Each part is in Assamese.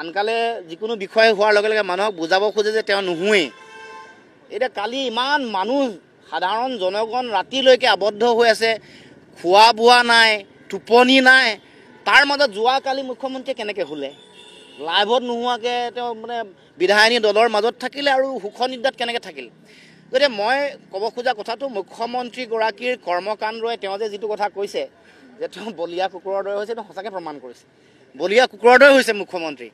আনকালে যিকোনো বিষয় হোৱাৰ লগে লগে মানুহক বুজাব খোজে যে তেওঁ নোহোৱেই এতিয়া কালি ইমান মানুহ সাধাৰণ জনগণ ৰাতিলৈকে আবদ্ধ হৈ আছে খোৱা বোৱা নাই টোপনি নাই তাৰ মাজত যোৱাকালি মুখ্যমন্ত্ৰীয়ে কেনেকৈ শুলে লাইভত নোহোৱাকৈ তেওঁ মানে বিধায়িনী দলৰ মাজত থাকিলে আৰু সুখ নিদ্ৰাত কেনেকৈ থাকিল গতিকে মই ক'ব খোজা কথাটো মুখ্যমন্ত্ৰীগৰাকীৰ কৰ্মকাণ্ডই তেওঁ যে যিটো কথা কৈছে যে তেওঁ বলীয়া কুকুৰৰ দৰে হৈছে তেওঁ সঁচাকৈ প্ৰমাণ কৰিছে বলীয়া কুকুৰৰ দৰে হৈছে মুখ্যমন্ত্ৰী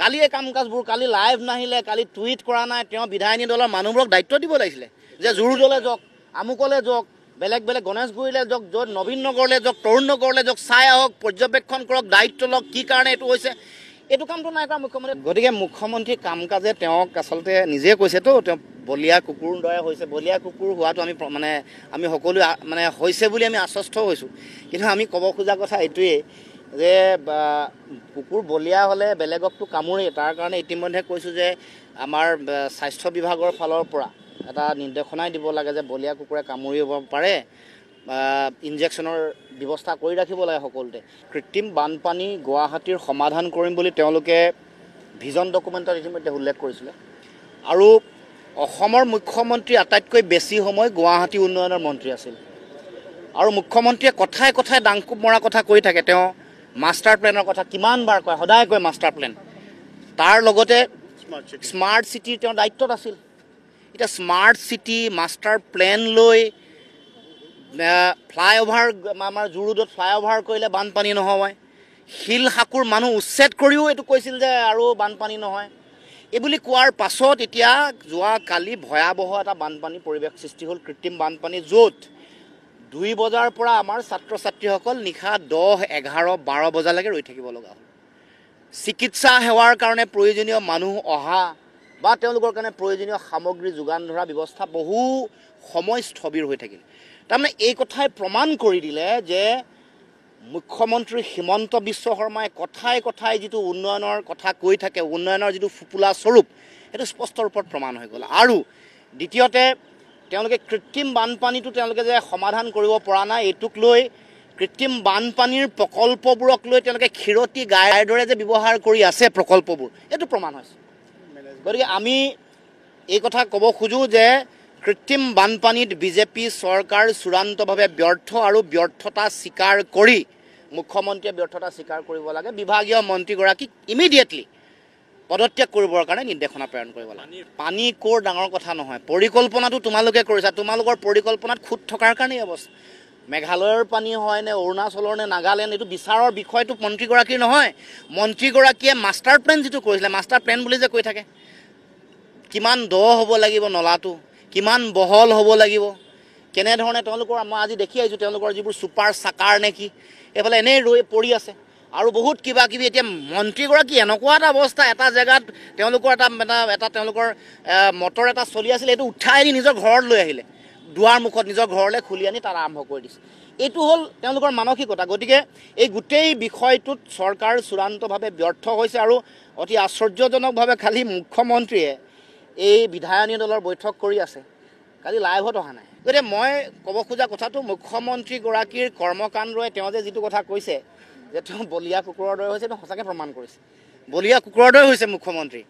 কালি এই কাম কাজবোৰ কালি লাইভ নাহিলে কালি টুইট কৰা নাই তেওঁ বিধায়িনী দলৰ মানুহবোৰক দায়িত্ব দিব লাগিছিলে যে জোৰোদলে যাওক আমুকলৈ যাওক বেলেগ বেলেগ গণেশগুৰিলৈ যাওক য'ত নবীন নগৰলৈ যাওক তৰুণ নগৰলৈ যাওক চাই আহক পৰ্যবেক্ষণ কৰক দায়িত্ব লওক কি কাৰণে এইটো হৈছে এইটো কামটো নাই কৰা মুখ্যমন্ত্ৰী গতিকে মুখ্যমন্ত্ৰীৰ কাম কাজে তেওঁক আচলতে নিজে কৈছেতো তেওঁ বলিয়া কুকুৰৰ দৰে হৈছে বলীয়া কুকুৰ হোৱাটো আমি মানে আমি সকলোৱে মানে হৈছে বুলি আমি আশ্বস্ত হৈছোঁ কিন্তু আমি ক'ব খোজা কথা এইটোৱেই যে কুকুৰ বলিয়া হ'লে বেলেগকতো কামোৰেই তাৰ কাৰণে ইতিমধ্যে কৈছোঁ যে আমাৰ স্বাস্থ্য বিভাগৰ ফালৰ পৰা এটা নিৰ্দেশনাই দিব লাগে যে বলীয়া কুকুৰে কামুৰিব পাৰে ইনজেকশ্যনৰ ব্যৱস্থা কৰি ৰাখিব লাগে সকলোতে কৃত্ৰিম বানপানী গুৱাহাটীৰ সমাধান কৰিম বুলি তেওঁলোকে ভিজন ডকুমেণ্টত ইতিমধ্যে উল্লেখ কৰিছিলে আৰু অসমৰ মুখ্যমন্ত্ৰী আটাইতকৈ বেছি সময় গুৱাহাটী উন্নয়নৰ মন্ত্ৰী আছিল আৰু মুখ্যমন্ত্ৰীয়ে কথাই কথাই ডাংকুপ মৰা কথা কৈ থাকে তেওঁ মাষ্টাৰ প্লেনৰ কথা কিমানবাৰ কয় সদায় কয় মাষ্টাৰ প্লেন তাৰ লগতে স্মাৰ্ট চিটিৰ তেওঁ দায়িত্বত আছিল এতিয়া স্মাৰ্ট চিটি মাষ্টাৰ প্লেন লৈ ফ্লাইঅভাৰ আমাৰ জু ৰোডত ফ্লাইঅভাৰ কৰিলে বানপানী নহয় শিল সাঁকোৰ মানুহ উচ্ছেদ কৰিও এইটো কৈছিল যে আৰু বানপানী নহয় এইবুলি কোৱাৰ পাছত এতিয়া যোৱাকালি ভয়াৱহ এটা বানপানীৰ পৰিৱেশ সৃষ্টি হ'ল কৃত্ৰিম বানপানী য'ত দুই বজাৰ পৰা আমাৰ ছাত্ৰ ছাত্ৰীসকল নিশা দহ এঘাৰ বাৰ বজালৈকে ৰৈ থাকিব লগা হ'ল চিকিৎসা সেৱাৰ কাৰণে প্ৰয়োজনীয় মানুহ অহা বা তেওঁলোকৰ কাৰণে প্ৰয়োজনীয় সামগ্ৰী যোগান ধৰা ব্যৱস্থা বহু সময় স্থবিৰ হৈ থাকিল তাৰমানে এই কথাই প্ৰমাণ কৰি দিলে যে মুখ্যমন্ত্ৰী হিমন্ত বিশ্ব শৰ্মাই কথাই কথাই যিটো উন্নয়নৰ কথা কৈ থাকে উন্নয়নৰ যিটো ফুপুলা স্বৰূপ সেইটো স্পষ্ট ৰূপত প্ৰমাণ হৈ গ'ল আৰু দ্বিতীয়তে তেওঁলোকে কৃত্ৰিম বানপানীটো তেওঁলোকে যে সমাধান কৰিব পৰা নাই এইটোক লৈ কৃত্ৰিম বানপানীৰ প্ৰকল্পবোৰক লৈ তেওঁলোকে ক্ষীৰতী গাইৰ দৰে যে ব্যৱহাৰ কৰি আছে প্ৰকল্পবোৰ এইটো প্ৰমাণ হৈছে গতিকে আমি এই কথা ক'ব খোজোঁ যে কৃত্ৰিম বানপানীত বিজেপি চৰকাৰ চূড়ান্তভাৱে ব্যৰ্থ আৰু ব্যৰ্থতা স্বীকাৰ কৰি মুখ্যমন্ত্ৰীয়ে ব্যৰ্থতা স্বীকাৰ কৰিব লাগে বিভাগীয় মন্ত্ৰীগৰাকীক ইমিডিয়েটলি পদত্যাগ কৰিবৰ কাৰণে নিৰ্দেশনা প্ৰেৰণ কৰিব লাগে পানী ক'ৰ ডাঙৰ কথা নহয় পৰিকল্পনাটো তোমালোকে কৰিছা তোমালোকৰ পৰিকল্পনাত খুঁত থকাৰ কাৰণেই অৱস্থা মেঘালয়ৰ পানী হয় নে অৰুণাচলৰ নে নাগালেণ্ড এইটো বিচাৰৰ বিষয়টো মন্ত্ৰীগৰাকীৰ নহয় মন্ত্ৰীগৰাকীয়ে মাষ্টাৰ প্লেন যিটো কৰিছিলে মাষ্টাৰ প্লেন বুলি যে কৈ থাকে কিমান দ হ'ব লাগিব নলাটো কিমান বহল হ'ব লাগিব কেনেধৰণে তেওঁলোকৰ মই আজি দেখি আহিছোঁ তেওঁলোকৰ যিবোৰ চুপাৰ চাকাৰ নে কি এইফালে এনেই ৰৈ পৰি আছে আৰু বহুত কিবা কিবি এতিয়া মন্ত্ৰীগৰাকী এনেকুৱা এটা অৱস্থা এটা জেগাত তেওঁলোকৰ এটা এটা এটা তেওঁলোকৰ মটৰ এটা চলি আছিলে এইটো উঠাই আনি নিজৰ ঘৰত লৈ আহিলে দুৱাৰ মুখত নিজৰ ঘৰলৈ খুলি আনি তাত আৰম্ভ কৰি দিছে এইটো হ'ল তেওঁলোকৰ মানসিকতা গতিকে এই গোটেই বিষয়টোত চৰকাৰ চূড়ান্তভাৱে ব্যৰ্থ হৈছে আৰু অতি আশ্চৰ্যজনকভাৱে খালি মুখ্যমন্ত্ৰীয়ে এই বিধায়নী দলৰ বৈঠক কৰি আছে কালি লাইভত অহা নাই গতিকে মই ক'ব খোজা কথাটো মুখ্যমন্ত্ৰীগৰাকীৰ কৰ্মকাণ্ডৰে তেওঁ যে যিটো কথা কৈছে যে তেওঁ বলীয়া কুকুৰৰ দৰে হৈছে তেওঁ সঁচাকৈ প্ৰমাণ কৰিছে বলীয়া কুকুৰৰ দৰে হৈছে মুখ্যমন্ত্ৰী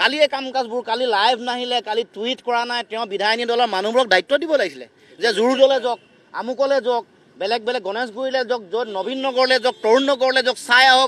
কালিয়ে কাম কাজবোৰ কালি লাইভ নাহিলে কালি টুইট কৰা নাই তেওঁ বিধায়িনী দলৰ মানুহবোৰক দায়িত্ব দিব লাগিছিলে যে জোৰ দলে যাওক আমুকলে যাওক বেলেগ বেলেগ গণেশগুৰিলৈ যাওক য'ত নবীন নগৰলৈ যাওক তৰুণ নগৰলৈ যাওক চাই আহক